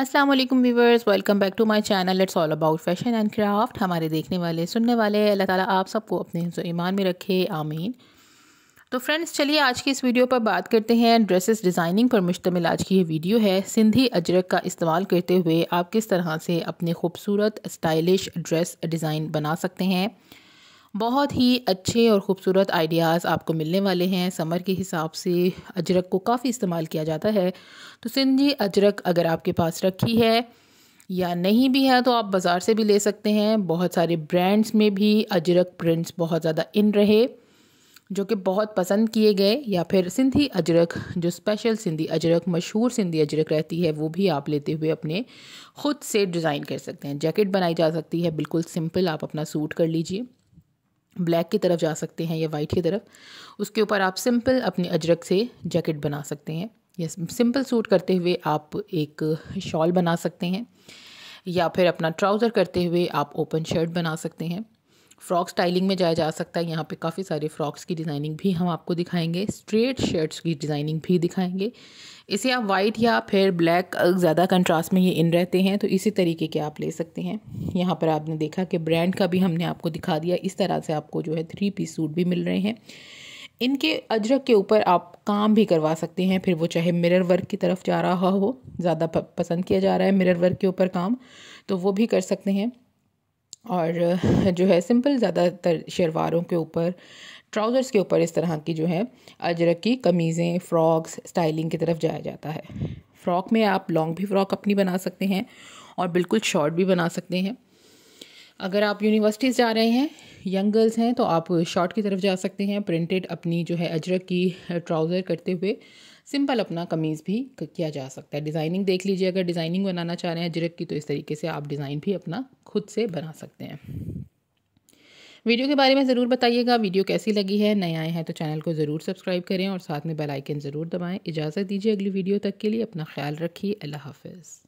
अस्सलाम वालेकुम viewers welcome back to my channel it's all about fashion and craft हमारे देखने वाले सुनने वाले अल्लाह ताला आप सबको अपने ईमान में रखे आमीन तो फ्रेंड्स चलिए आज की इस वीडियो पर बात करते हैं ड्रेसेस डिज़ाइनिंग पर मुश्तमिल आज की ये वीडियो है सिंधी अजरक का इस्तेमाल करते हुए आप किस तरह से अपने खूबसूरत स्टाइलिश ड्रेस डिज़ाइन बना सकते हैं बहुत ही अच्छे और ख़ूबसूरत आइडियाज़ आपको मिलने वाले हैं समर के हिसाब से अजरक को काफ़ी इस्तेमाल किया जाता है तो सिंधी अजरक अगर आपके पास रखी है या नहीं भी है तो आप बाज़ार से भी ले सकते हैं बहुत सारे ब्रांड्स में भी अजरक प्रिंट्स बहुत ज़्यादा इन रहे जो कि बहुत पसंद किए गए या फिर सिंधी अजरक जो स्पेशल सिंधी अजरक मशहूर सिंधी अजरक रहती है वो भी आप लेते हुए अपने ख़ुद से डिज़ाइन कर सकते हैं जैकेट बनाई जा सकती है बिल्कुल सिंपल आप अपना सूट कर लीजिए ब्लैक की तरफ जा सकते हैं या वाइट की तरफ उसके ऊपर आप सिंपल अपने अजरक से जैकेट बना सकते हैं या सिंपल सूट करते हुए आप एक शॉल बना सकते हैं या फिर अपना ट्राउज़र करते हुए आप ओपन शर्ट बना सकते हैं फ्रॉक स्टाइलिंग में जाया जा सकता है यहाँ पे काफ़ी सारे फ्रॉक्स की डिज़ाइनिंग भी हम आपको दिखाएंगे स्ट्रेट शर्ट्स की डिज़ाइनिंग भी दिखाएंगे इसे आप वाइट या फिर ब्लैक ज़्यादा कंट्रास्ट में ये इन रहते हैं तो इसी तरीके के आप ले सकते हैं यहाँ पर आपने देखा कि ब्रांड का भी हमने आपको दिखा दिया इस तरह से आपको जो है थ्री पीस सूट भी मिल रहे हैं इनके अजरक के ऊपर आप काम भी करवा सकते हैं फिर वो चाहे मिरर वर्क की तरफ जा रहा हो ज़्यादा पसंद किया जा रहा है मिरर वर्क के ऊपर काम तो वो भी कर सकते हैं और जो है सिंपल ज़्यादातर शलवारों के ऊपर ट्राउज़र्स के ऊपर इस तरह की जो है अजरक की कमीज़ें फ़्रॉक्स स्टाइलिंग की तरफ जाया जाता है फ़्रॉक में आप लॉन्ग भी फ़्रॉक अपनी बना सकते हैं और बिल्कुल शॉर्ट भी बना सकते हैं अगर आप यूनिवर्सिटीज़ जा रहे हैं यंग गर्ल्स हैं तो आप शॉर्ट की तरफ जा सकते हैं प्रिंटेड अपनी जो है अजरक की ट्राउज़र करते हुए सिंपल अपना कमीज़ भी किया जा सकता है डिज़ाइनिंग देख लीजिए अगर डिज़ाइनिंग बनाना चाह रहे हैं अजरक की तो इस तरीके से आप डिज़ाइन भी अपना खुद से बना सकते हैं वीडियो के बारे में ज़रूर बताइएगा वीडियो कैसी लगी है नए आए हैं तो चैनल को ज़रूर सब्सक्राइब करें और साथ में बेल आइकन ज़रूर दबाएं इजाज़त दीजिए अगली वीडियो तक के लिए अपना ख्याल रखिए अल्लाह हाफिज़